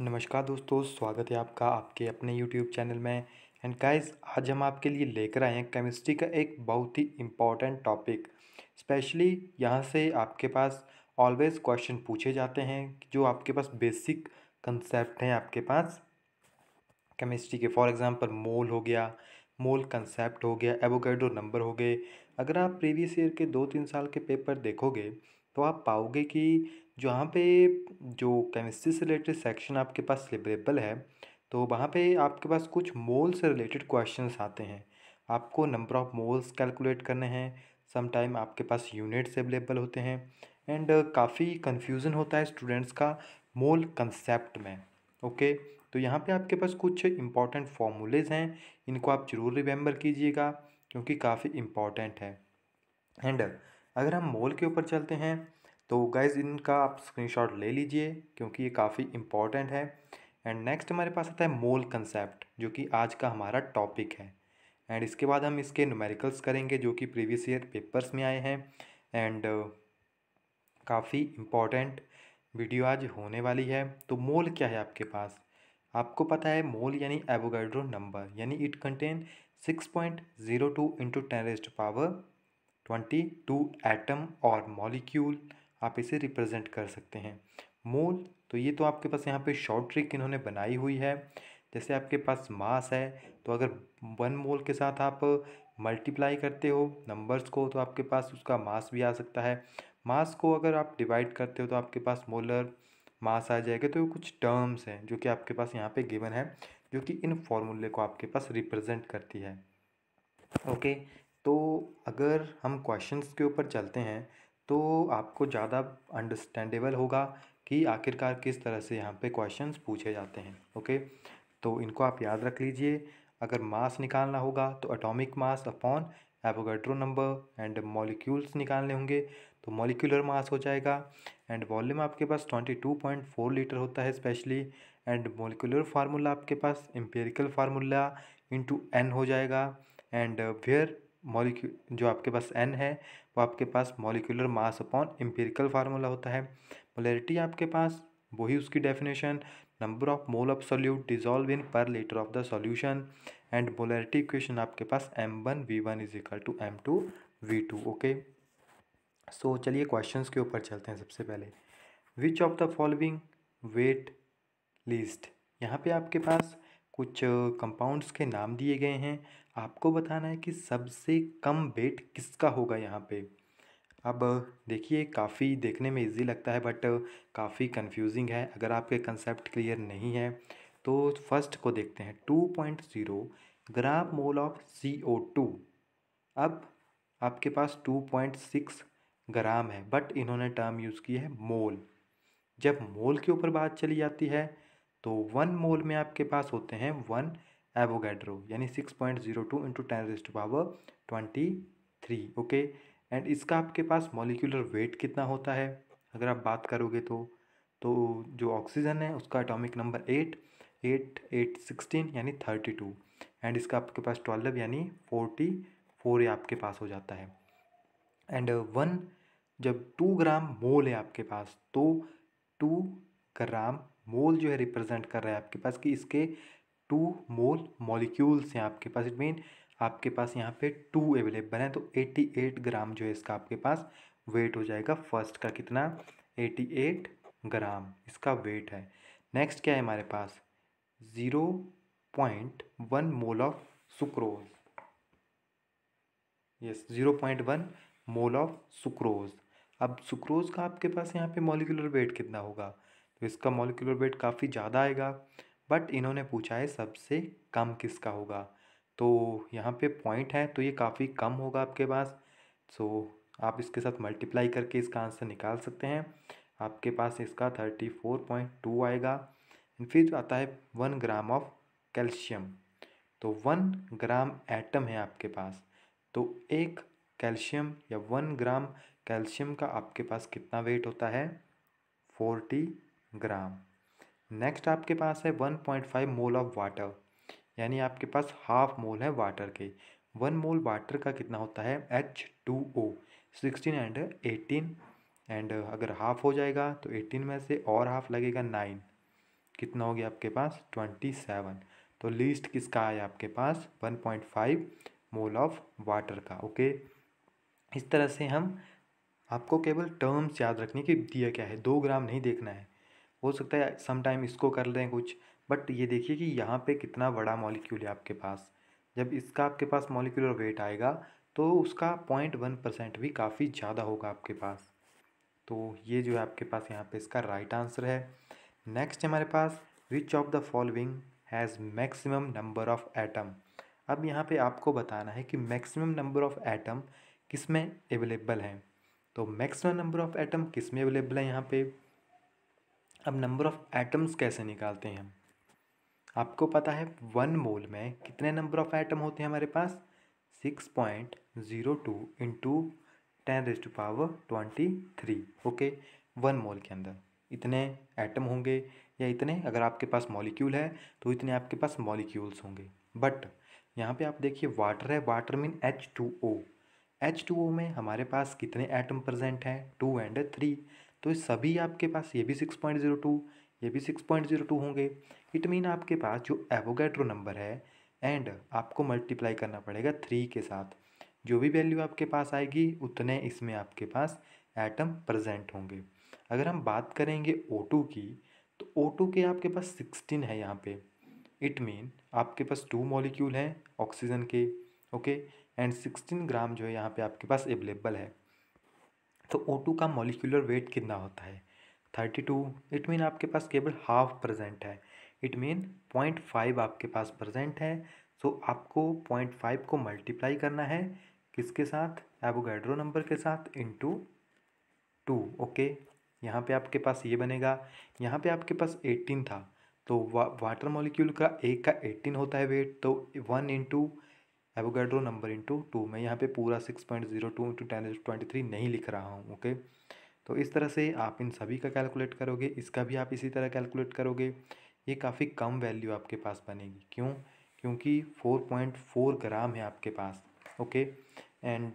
नमस्कार दोस्तों स्वागत है आपका आपके अपने यूट्यूब चैनल में एंड गाइस आज हम आपके लिए लेकर आए हैं केमिस्ट्री का एक बहुत ही इम्पॉर्टेंट टॉपिक स्पेशली यहाँ से आपके पास ऑलवेज क्वेश्चन पूछे जाते हैं जो आपके पास बेसिक कंसेप्ट हैं आपके पास केमिस्ट्री के फॉर एग्ज़ाम्पल मोल हो गया मोल कंसेप्ट हो गया एवोगेडो नंबर हो गए अगर आप प्रीवियस ईयर के दो तीन साल के पेपर देखोगे तो आप पाओगे कि जहाँ पे जो केमिस्ट्री से रिलेटेड सेक्शन आपके पास लिबरेबल है तो वहाँ पे आपके पास कुछ मोल से रिलेटेड क्वेश्चंस आते हैं आपको नंबर ऑफ़ मोल्स कैलकुलेट करने हैं समटाइम आपके पास यूनिट्स अवेलेबल होते हैं एंड काफ़ी कन्फ्यूज़न होता है स्टूडेंट्स का मोल कंसेप्ट में ओके okay? तो यहाँ पे आपके पास कुछ इंपॉर्टेंट फॉर्मूलेज हैं इनको आप ज़रूर रिमेंबर कीजिएगा क्योंकि काफ़ी इम्पॉर्टेंट है एंड अगर हम मोल के ऊपर चलते हैं तो गाइज़ इनका आप स्क्रीनशॉट ले लीजिए क्योंकि ये काफ़ी इम्पॉर्टेंट है एंड नेक्स्ट हमारे पास आता है मोल कंसेप्ट जो कि आज का हमारा टॉपिक है एंड इसके बाद हम इसके न्यूमेरिकल्स करेंगे जो कि प्रीवियस ईयर पेपर्स में आए हैं एंड uh, काफ़ी इम्पॉर्टेंट वीडियो आज होने वाली है तो मोल क्या है आपके पास आपको पता है मोल यानी एवोगाइड्रो नंबर यानी it contain six point zero two into ten rest power twenty two atom और मॉलिक्यूल आप इसे रिप्रेजेंट कर सकते हैं मोल तो ये तो आपके पास यहाँ पे शॉर्ट ट्रिक इन्होंने बनाई हुई है जैसे आपके पास मास है तो अगर वन मोल के साथ आप मल्टीप्लाई करते हो नंबर्स को तो आपके पास उसका मास भी आ सकता है मास को अगर आप डिवाइड करते हो तो आपके पास मोलर मास आ जाएगा तो कुछ टर्म्स हैं जो कि आपके पास यहाँ पे गिवन है जो कि इन फॉर्मूले को आपके पास रिप्रेजेंट करती है ओके तो अगर हम क्वेश्चंस के ऊपर चलते हैं तो आपको ज़्यादा अंडरस्टैंडेबल होगा कि आखिरकार किस तरह से यहाँ पे क्वेश्चंस पूछे जाते हैं ओके तो इनको आप याद रख लीजिए अगर मास निकालना होगा तो atomic mass upon Avogadro number and molecules निकालने होंगे तो मॉलिक्यूलर मास हो जाएगा एंड वॉल्यूम आपके पास twenty two point four litre होता है स्पेशली एंड मोलिकुलर फार्मूला आपके पास एम्पेरिकल फार्मूला इंटू एन हो जाएगा एंड वेयर मॉलिक्यू जो आपके पास एन है वो आपके पास molecular mass upon empirical formula होता है मोलरिटी आपके पास वही उसकी definition number of mole of solute dissolve in per litre of the solution and molarity equation आपके पास M one V one is equal to M two V two okay so चलिए question के ऊपर चलते हैं सबसे पहले which of the following weight least यहाँ पे आपके पास कुछ कंपाउंड्स के नाम दिए गए हैं आपको बताना है कि सबसे कम वेट किसका होगा यहाँ पे अब देखिए काफ़ी देखने में इजी लगता है बट काफ़ी कंफ्यूजिंग है अगर आपके कंसेप्ट क्लियर नहीं है तो फर्स्ट को देखते हैं two point zero gram mole of C O two अब आपके पास टू पॉइंट सिक्स ग्राम है बट इन्होंने टर्म यूज़ की है मोल जब मोल के ऊपर बात चली जाती है तो वन मोल में आपके पास होते हैं वन एवोगैड्रो यानी six point zero two into ten rest power twenty three okay and इसका आपके पास मॉलिकुलर वेट कितना होता है अगर आप बात करोगे तो तो जो ऑक्सीजन है उसका atomic number eight eight eight sixteen यानी थर्टी टू एंड इसका आपके पास ट्वेल्व यानी फोर्टी फोर ये आपके पास हो जाता है एंड वन uh, जब टू ग्राम मोल है आपके पास तो टू ग्राम मोल जो है रिप्रेजेंट कर रहा है आपके पास कि इसके टू मोल मॉलिक्यूल्स हैं आपके पास इट मीन आपके पास यहाँ पे टू अवेलेबल हैं तो 88 ग्राम जो है इसका आपके पास वेट हो जाएगा फर्स्ट का कितना 88 ग्राम इसका वेट है नेक्स्ट क्या है हमारे पास zero point one mole of sucrose yes zero point one mole of sucrose अब सुक्रोज का आपके पास यहाँ पे मॉलिकुलर वेट कितना होगा तो इसका मॉलिकुलर वेट काफ़ी ज़्यादा आएगा बट इन्होंने पूछा है सबसे कम किसका होगा तो यहाँ पे पॉइंट है तो ये काफ़ी कम होगा आपके पास सो आप इसके साथ मल्टीप्लाई करके इसका आंसर निकाल सकते हैं आपके पास इसका थर्टी फोर पॉइंट टू आएगा फिर आता है वन ग्राम ऑफ कैल्शियम तो वन ग्राम एटम है आपके पास तो एक कैल्शियम या वन ग्राम कैल्शियम का आपके पास कितना वेट होता है फोर्टी ग्राम नेक्स्ट आपके पास है one point five mole of water यानी आपके पास हाफ मोल है वाटर के वन मोल वाटर का कितना होता है H two O sixteen and eighteen and अगर हाफ हो जाएगा तो एटीन में से और हाफ लगेगा नाइन कितना हो गया आपके पास ट्वेंटी सेवन तो लीस्ट किसका है आपके पास one point five mole of water का ओके इस तरह से हम आपको केवल टर्म्स याद रखने की दिया क्या है दो ग्राम नहीं देखना है हो सकता है सम टाइम इसको कर लें कुछ बट ये देखिए कि यहाँ पे कितना बड़ा मॉलिक्यूल है आपके पास जब इसका आपके पास मॉलिक्यूलर वेट आएगा तो उसका पॉइंट वन परसेंट भी काफ़ी ज़्यादा होगा आपके पास तो ये जो है आपके पास यहाँ पे इसका राइट आंसर है नेक्स्ट हमारे पास which of the following has maximum number of atom अब यहाँ पे आपको बताना है कि मैक्सिमम नंबर ऑफ एटम किस में अवेलेबल हैं तो मैक्सिमम नंबर ऑफ एटम किस में अवेलेबल है यहाँ पे अब नंबर ऑफ़ एटम्स कैसे निकालते हैं हम आपको पता है वन मोल में कितने नंबर ऑफ़ एटम होते हैं हमारे पास six point zero two into ten raise to power twenty three okay one mole के अंदर इतने एटम होंगे या इतने अगर आपके पास मॉलिक्यूल है तो इतने आपके पास मॉलिक्यूल्स होंगे बट यहाँ पे आप देखिए वाटर है water mean H two O H two O में हमारे पास कितने एटम प्रेजेंट हैं टू एंड थ्री तो सभी आपके पास ये भी सिक्स पॉइंट ज़ीरो टू ये भी सिक्स पॉइंट ज़ीरो टू होंगे इट मीन आपके पास जो एवोगेट्रो नंबर है एंड आपको मल्टीप्लाई करना पड़ेगा थ्री के साथ जो भी वैल्यू आपके पास आएगी उतने इसमें आपके पास एटम प्रजेंट होंगे अगर हम बात करेंगे ओ की तो ओ के आपके पास सिक्सटीन है यहाँ पे इट मीन आपके पास टू मॉलिक्यूल हैं ऑक्सीजन के ओके एंड सिक्सटीन ग्राम जो है यहाँ पे आपके पास अवेलेबल है तो ओ टू का मॉलिकुलर वेट कितना होता है थर्टी टू इट मीन आपके पास केवल हाफ प्रजेंट है इट मीन पॉइंट फाइव आपके पास प्रजेंट है सो so आपको पॉइंट फाइव को मल्टीप्लाई करना है किसके साथ एवोगैड्रो नंबर के साथ इंटू टू ओके यहाँ पे आपके पास ये बनेगा यहाँ पे आपके पास एटीन था तो वा, वाटर मॉलिक्यूल का एक का एटीन होता है वेट तो one into Avogadro number into two मैं यहाँ पे पूरा six point zero two into ten twenty three नहीं लिख रहा हूँ ओके तो इस तरह से आप इन सभी का कैलकुलेट करोगे इसका भी आप इसी तरह कैलकुलेट करोगे ये काफ़ी कम वैल्यू आपके पास बनेगी क्यों क्योंकि फोर पॉइंट फोर ग्राम है आपके पास ओके एंड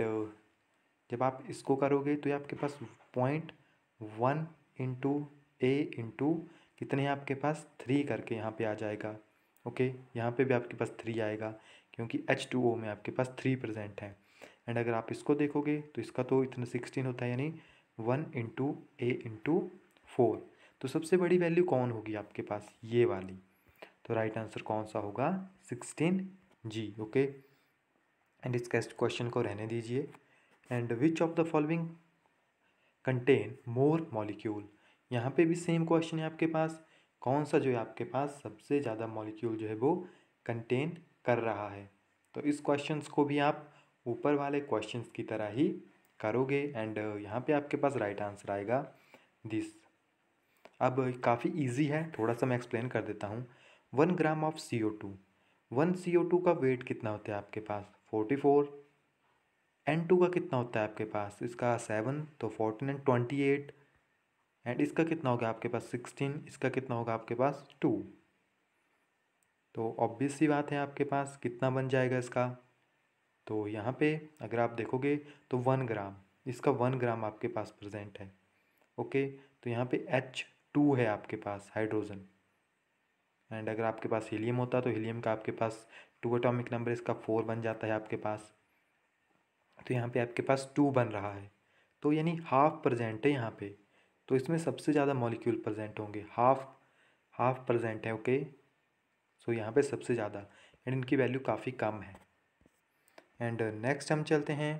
जब आप इसको करोगे तो ये आपके पास point one into A into कितने आपके पास थ्री करके यहाँ पे आ जाएगा ओके यहाँ पे भी आपके पास थ्री आएगा क्योंकि एच टू ओ में आपके पास थ्री प्रजेंट है एंड अगर आप इसको देखोगे तो इसका तो इतना सिक्सटीन होता है यानी one into A into four तो सबसे बड़ी वैल्यू कौन होगी आपके पास ये वाली तो राइट आंसर कौन सा होगा सिक्सटीन जी ओके एंड इस क्वेश्चन को रहने दीजिए and which of the following contain more molecule यहाँ पे भी सेम क्वेश्चन है आपके पास कौन सा जो है आपके पास सबसे ज़्यादा मॉलिक्यूल जो है वो कंटेन कर रहा है तो इस क्वेश्चंस को भी आप ऊपर वाले क्वेश्चंस की तरह ही करोगे एंड uh, यहाँ पे आपके पास राइट आंसर आएगा दिस अब काफ़ी इजी है थोड़ा सा मैं एक्सप्लेन कर देता हूँ one gram of C O two one C O two का वेट कितना होता है आपके पास फोर्टी फोर एन टू का कितना होता है आपके पास इसका सेवन तो fourteen and twenty eight and इसका कितना होगा आपके पास सिक्सटीन इसका कितना होगा आपके पास टू तो ऑब्वियस सी बात है आपके पास कितना बन जाएगा इसका तो यहाँ पे अगर आप देखोगे तो वन ग्राम इसका वन ग्राम आपके पास प्रेजेंट है ओके तो यहाँ पे एच टू है आपके पास हाइड्रोजन एंड अगर आपके पास हीलियम होता तो हीलियम का आपके पास टू एटॉमिक नंबर इसका फोर बन जाता है आपके पास तो यहाँ पे आपके पास टू बन रहा है तो यानी हाफ प्रजेंट है यहाँ पर तो इसमें सबसे ज़्यादा मॉलिक्यूल प्रजेंट होंगे हाफ हाफ प्रजेंट है ओके okay? सो यहाँ पे सबसे ज़्यादा एंड इनकी वैल्यू काफ़ी कम है एंड नेक्स्ट uh, हम चलते हैं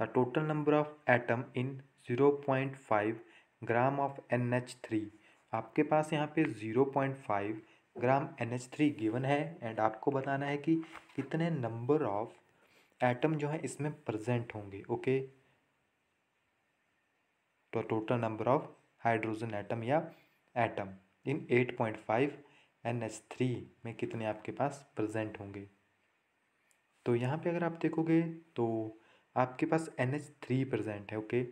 the total number of atom in zero point five gram of N H three आपके पास यहाँ पे zero point five gram N H three given है एंड आपको बताना है कि कितने नंबर ऑफ एटम जो है इसमें प्रजेंट होंगे ओके तो total number of hydrogen atom या atom in eight point five N H three में कितने आपके पास प्रेजेंट होंगे तो यहाँ पे अगर आप देखोगे तो आपके पास एन एच थ्री प्रजेंट है ओके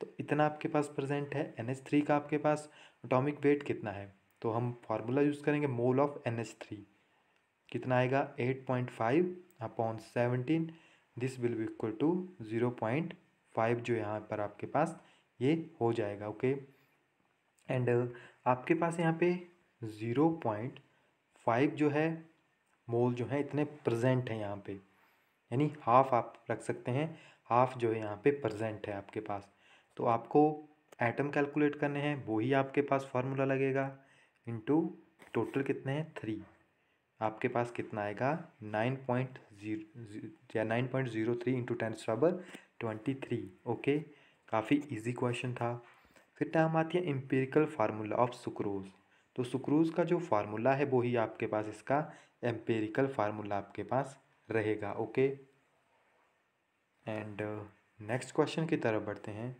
तो इतना आपके पास प्रजेंट है एन एच थ्री का आपके पास अटोमिक वेट कितना है तो हम फार्मूला यूज़ करेंगे mole of N H three कितना आएगा eight point five upon seventeen this will be equal to zero point five जो यहाँ पर आपके पास ये हो जाएगा ओके एंड आपके पास यहाँ पे ज़ीरो पॉइंट फाइव जो है मोल जो है इतने प्रेजेंट हैं यहाँ पे यानी हाफ आप रख सकते हैं हाफ जो है यहाँ पे प्रेजेंट है आपके पास तो आपको एटम कैलकुलेट करने हैं वो ही आपके पास फार्मूला लगेगा इनटू टोटल कितने हैं थ्री आपके पास कितना आएगा नाइन पॉइंट जीरो या nine point zero three into ten बराबर ट्वेंटी थ्री ओके काफ़ी इजी क्वेश्चन था फिर टाइम आती है एम्पेरिकल फार्मूला ऑफ सुक्रोज तो सुक्रूज का जो फार्मूला है वो ही आपके पास इसका एम्पेरिकल फार्मूला आपके पास रहेगा ओके एंड नेक्स्ट क्वेश्चन की तरफ बढ़ते हैं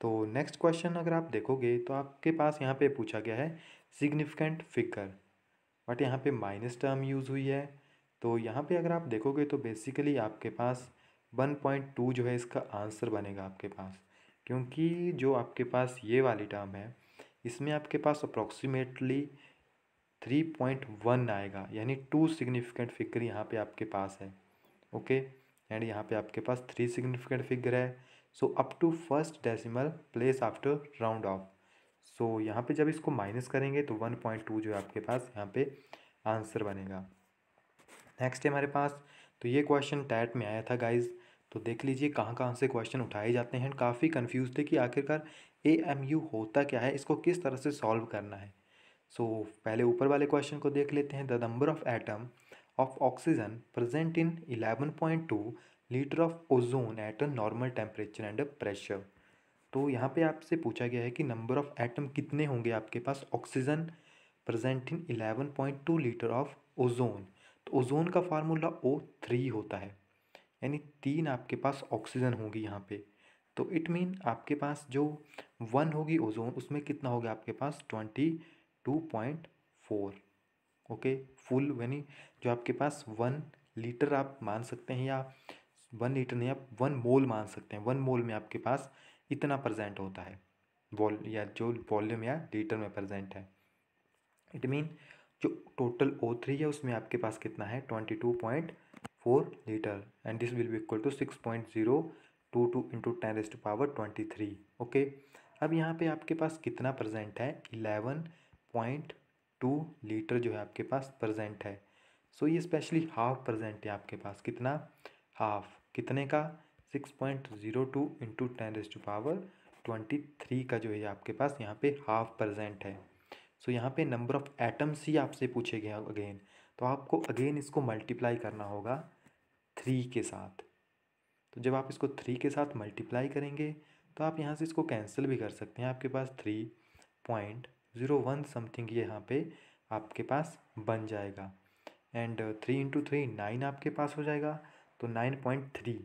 तो नेक्स्ट क्वेश्चन अगर आप देखोगे तो आपके पास यहाँ पे पूछा गया है सिग्निफिकेंट फिगर बट यहाँ पे माइनस टर्म यूज़ हुई है तो यहाँ पे अगर आप देखोगे तो बेसिकली आपके पास वन पॉइंट टू जो है इसका आंसर बनेगा आपके पास क्योंकि जो आपके पास ये वाली टर्म है इसमें आपके पास अप्रॉक्सीमेटली थ्री पॉइंट वन आएगा यानी टू सिग्निफिकेंट फिगर यहाँ पे आपके पास है ओके एंड यहाँ पे आपके पास थ्री सिग्निफिकेंट फिगर है so up to first decimal place after round off so यहाँ पे जब इसको माइनस करेंगे तो वन पॉइंट टू जो है आपके पास यहाँ पे आंसर बनेगा नेक्स्ट है हमारे पास तो ये क्वेश्चन टैट में आया था गाइज तो देख लीजिए कहाँ कहाँ से क्वेश्चन उठाए जाते हैं काफ़ी कन्फ्यूज थे कि आखिरकार ए एम यू होता क्या है इसको किस तरह से सॉल्व करना है सो so, पहले ऊपर वाले क्वेश्चन को देख लेते हैं the number of atom of oxygen present in 11.2 litre of ozone at a normal temperature and a pressure तो यहाँ पे आपसे पूछा गया है कि नंबर ऑफ एटम कितने होंगे आपके पास oxygen present in 11.2 litre of ozone तो ओजोन का फार्मूला ओ थ्री होता है यानी तीन आपके पास ऑक्सीजन होगी यहाँ पे तो इट मीन आपके पास जो वन होगी ओजोन उसमें कितना होगा आपके पास twenty two point four okay full यानी जो आपके पास वन लीटर आप मान सकते हैं या वन लीटर नहीं आप वन मोल मान सकते हैं वन मोल में आपके पास इतना प्रजेंट होता है वॉल या जो वॉल्यूम या लीटर में प्रजेंट है इट मीन जो टोटल ओ थ्री है उसमें आपके पास कितना है twenty two point four litre and this 4 equal to six point zero two two into ten 10 to power twenty three okay अब यहाँ पे आपके पास कितना प्रजेंट है इलेवन पॉइंट टू लीटर जो है आपके पास प्रजेंट है सो so, ये स्पेशली हाफ प्रजेंट है आपके पास कितना हाफ कितने का six point zero two into ten raise to power twenty three का जो है आपके पास यहाँ पे हाफ प्रजेंट है सो so, यहाँ पे नंबर ऑफ़ एटम्स ही आपसे पूछे गए अगेन तो आपको अगेन इसको मल्टीप्लाई करना होगा थ्री के साथ तो जब आप इसको थ्री के साथ मल्टीप्लाई करेंगे तो आप यहाँ से इसको कैंसिल भी कर सकते हैं आपके पास three point zero one something ये यहाँ पे आपके पास बन जाएगा and three into three nine आपके पास हो जाएगा तो nine point three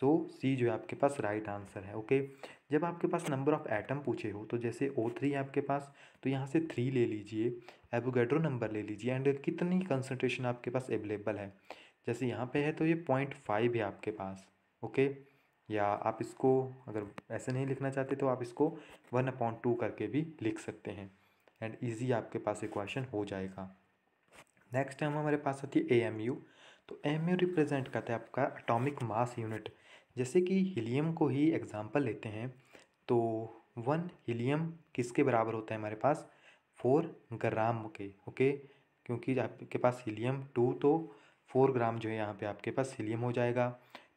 so C जो है आपके पास राइट right आंसर है ओके okay? जब आपके पास नंबर ऑफ़ एटम पूछे हो तो जैसे ओ थ्री है आपके पास तो यहाँ से थ्री ले लीजिए एबोगेड्रो नंबर ले लीजिए एंड कितनी कंसनट्रेशन आपके पास अवेलेबल है जैसे यहाँ पे है तो ये पॉइंट फाइव है आपके पास ओके या आप इसको अगर ऐसे नहीं लिखना चाहते तो आप इसको वन अपॉइंट टू करके भी लिख सकते हैं एंड ईजी आपके पास ये क्वेश्चन हो जाएगा नेक्स्ट टाइम हमारे पास आती है ए एम यू तो एम यू रिप्रेजेंट करता है आपका अटोमिक मास यूनिट जैसे कि हीलियम को ही एग्जांपल लेते हैं तो वन हीलियम किसके बराबर होता है हमारे पास फोर ग्राम के ओके क्योंकि आपके पास हीलियम टू तो फोर ग्राम जो है यहाँ पे आपके पास हीलियम हो जाएगा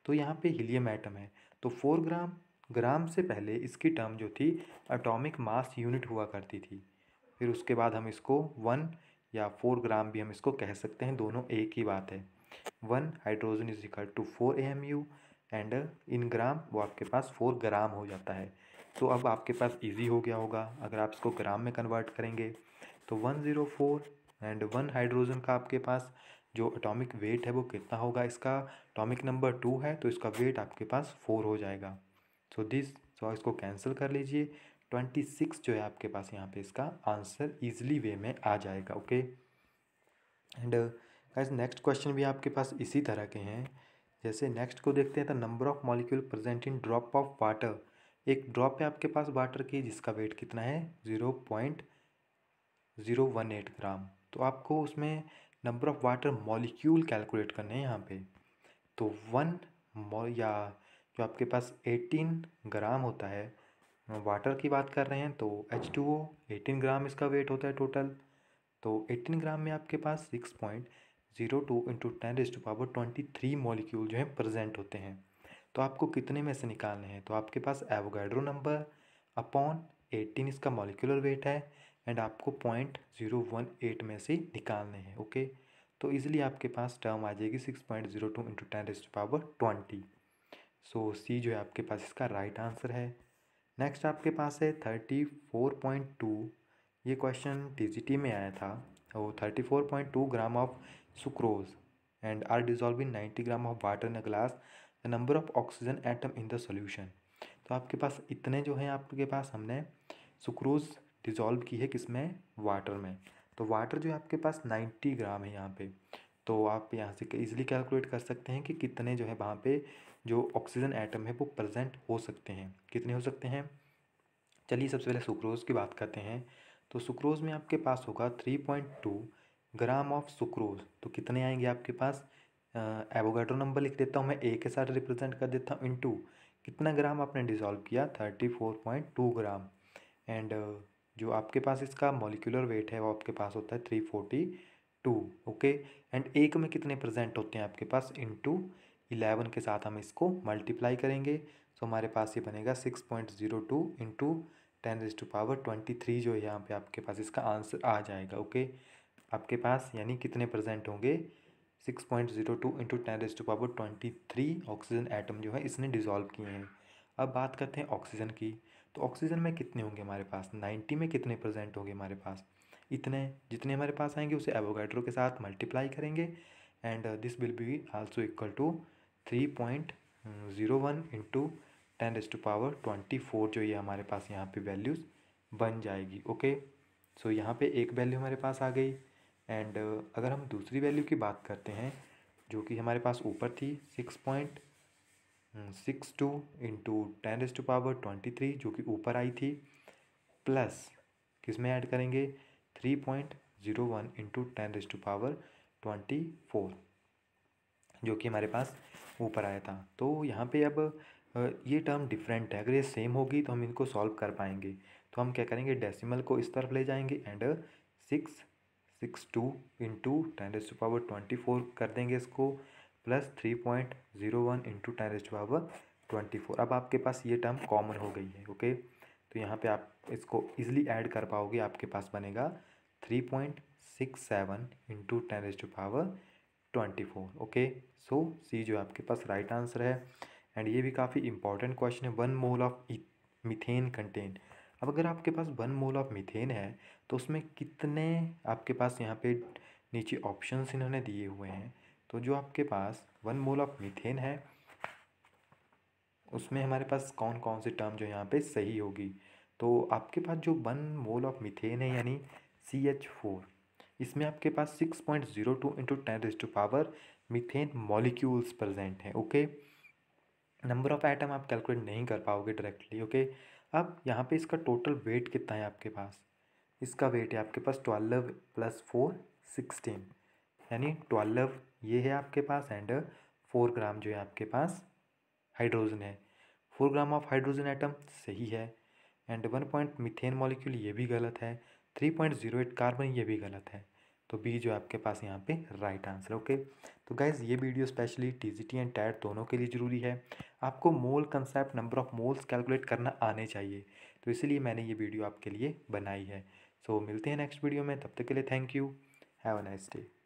तो यहाँ पे हीलियम एटम है तो फोर ग्राम ग्राम से पहले इसकी टर्म जो थी एटॉमिक मास यूनिट हुआ करती थी फिर उसके बाद हम इसको वन या फोर ग्राम भी हम इसको कह सकते हैं दोनों एक ही बात है one hydrogen is equal to four A M U and in gram वो आपके पास फोर ग्राम हो जाता है तो अब आपके पास इजी हो गया होगा अगर आप इसको ग्राम में कन्वर्ट करेंगे तो one zero four and one hydrogen का आपके पास जो एटॉमिक वेट है वो कितना होगा इसका एटॉमिक नंबर टू है तो इसका वेट आपके पास फोर हो जाएगा सो दिस सो इसको कैंसिल कर लीजिए ट्वेंटी सिक्स जो है आपके पास यहाँ पे इसका आंसर ईजिली वे में आ जाएगा okay and guys next question भी आपके पास इसी तरह के हैं जैसे नेक्स्ट को देखते हैं तो number of molecule present in drop of water एक ड्रॉप है आपके पास वाटर की जिसका वेट कितना है zero point zero one eight gram तो आपको उसमें number of water molecule calculate करने हैं यहाँ पे तो वन या जो आपके पास एटीन ग्राम होता है वाटर की बात कर रहे हैं तो H two O eighteen gram इसका वेट होता है टोटल तो एटीन ग्राम में आपके पास six point zero two into ten raise to power twenty three molecule जो हैं प्रेजेंट होते हैं तो आपको कितने में से निकालने हैं तो आपके पास एवोगाइड्रो नंबर अपॉन एटीन इसका मॉलिकुलर वेट है एंड आपको पॉइंट ज़ीरो वन एट में से निकालने हैं ओके तो इजिली आपके पास टर्म आ जाएगी six point zero two into ten rest power twenty so C जो है आपके पास इसका राइट right आंसर है नेक्स्ट आपके पास है थर्टी फोर पॉइंट टू ये क्वेश्चन टी में आया था वो thirty four point two gram of sucrose and are dissolving ninety gram of water in a glass number of oxygen atom in the solution तो आपके पास इतने जो हैं आपके पास हमने सुक्रोज डिज़ोल्व की है किसमें वाटर में तो वाटर जो है आपके पास नाइन्टी ग्राम है यहाँ पे तो आप यहाँ से ईजिली कैलकुलेट कर सकते हैं कि कितने जो है वहाँ पे जो ऑक्सीजन एटम है वो प्रेजेंट हो सकते हैं कितने हो सकते हैं चलिए सबसे पहले सुक्रोज की बात करते हैं तो सुक्रोज में आपके पास होगा three point two gram of sucrose तो कितने आएंगे आपके पास एवोगाड्रो नंबर लिख देता हूँ मैं ए के साथ रिप्रेजेंट कर देता हूँ इन कितना ग्राम आपने डिज़ोल्व किया thirty four point two gram and जो आपके पास इसका मॉलिकुलर वेट है वो आपके पास होता है three forty two okay and एक में कितने प्रजेंट होते हैं आपके पास टू इलेवन के साथ हम इसको मल्टीप्लाई करेंगे सो so, हमारे पास ये बनेगा six point zero two into ten raise to power twenty three जो है यहाँ पे आपके पास इसका आंसर आ जाएगा ओके आपके पास यानी कितने प्रजेंट होंगे six point zero two into ten raise to power twenty three oxygen atom जो है इसने डिज़ोल्व किए हैं अब बात करते हैं ऑक्सीजन की तो ऑक्सीजन में कितने होंगे हमारे पास नाइन्टी में कितने परसेंट होंगे हमारे पास इतने जितने हमारे पास आएंगे उसे एवोगाइड्रो के साथ मल्टीप्लाई करेंगे and this will be also equal to three point zero one into ten raise to power twenty four जो ये हमारे पास यहाँ पे वैल्यूज़ बन जाएगी ओके सो यहाँ पे एक वैल्यू हमारे पास आ गई एंड uh, अगर हम दूसरी वैल्यू की बात करते हैं जो कि हमारे पास ऊपर थी six point six two into ten raise to power twenty three जो कि ऊपर आई थी प्लस किस में ऐड करेंगे three point zero one into ten raise to power twenty four जो कि हमारे पास ऊपर आया था तो यहाँ पे अब ये टर्म डिफरेंट है अगर ये सेम होगी तो हम इनको सॉल्व कर पाएंगे तो हम क्या करेंगे डेसिमल को इस तरफ ले जाएंगे and six uh, six two into ten raise to power twenty four कर देंगे इसको plus three point zero one into ten raise to power twenty four अब आपके पास ये टर्म कॉमन हो गई है ओके तो यहाँ पे आप इसको ईजिली ऐड कर पाओगे आपके पास बनेगा three point six seven into ten raise to power twenty four okay so C जो आपके पास राइट आंसर है एंड ये भी काफ़ी इंपॉर्टेंट क्वेश्चन है one mole of methane content अब अगर आपके पास वन मोल ऑफ मीथेन है तो उसमें कितने आपके पास यहाँ पे नीचे ऑप्शंस इन्होंने दिए हुए हैं तो जो आपके पास वन मोल ऑफ मीथेन है उसमें हमारे पास कौन कौन से टर्म जो यहाँ पे सही होगी तो आपके पास जो वन मोल ऑफ मिथेन है यानी सी एच फोर इसमें आपके पास six point zero two into ten raise to power methane molecules present हैं ओके नंबर ऑफ आइटम आप कैलकुलेट नहीं कर पाओगे डायरेक्टली ओके okay? अब यहाँ पे इसका टोटल वेट कितना है आपके पास इसका वेट है आपके पास ट्वेल्व प्लस फोर सिक्सटीन यानी ट्वेल्व ये है आपके पास एंड फोर ग्राम जो है आपके पास हाइड्रोजन है four gram of hydrogen atom सही है and one point methane molecule ये भी गलत है three point zero eight carbon ये भी गलत है तो बी जो आपके पास यहाँ पे राइट आंसर ओके तो गाइज ये video specially T and tier दोनों के लिए ज़रूरी है आपको mole concept number of moles calculate करना आने चाहिए तो इसलिए मैंने ये वीडियो आपके लिए बनाई है सो so, मिलते हैं नेक्स्ट वीडियो में तब तक के लिए thank you have a nice day